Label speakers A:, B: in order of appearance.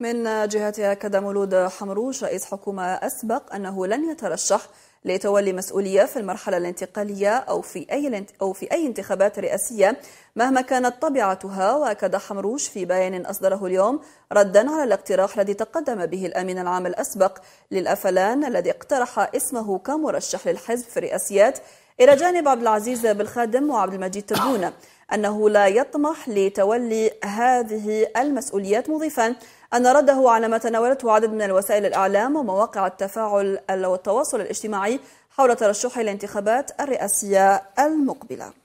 A: من جهتها أكد مولود حمروش رئيس حكومة أسبق أنه لن يترشح لتولي مسؤولية في المرحلة الانتقالية أو في أي أو في أي انتخابات رئاسية مهما كانت طبيعتها وأكد حمروش في بيان أصدره اليوم ردا على الاقتراح الذي تقدم به الأمين العام الأسبق للأفلان الذي اقترح اسمه كمرشح للحزب في الرئاسيات إلى جانب عبد العزيز بالخادم وعبد المجيد تربونة أنه لا يطمح لتولي هذه المسؤوليات مضيفا أن رده على ما تناولته عدد من الوسائل الإعلام ومواقع التفاعل والتواصل الاجتماعي حول ترشحه للانتخابات الرئاسية
B: المقبلة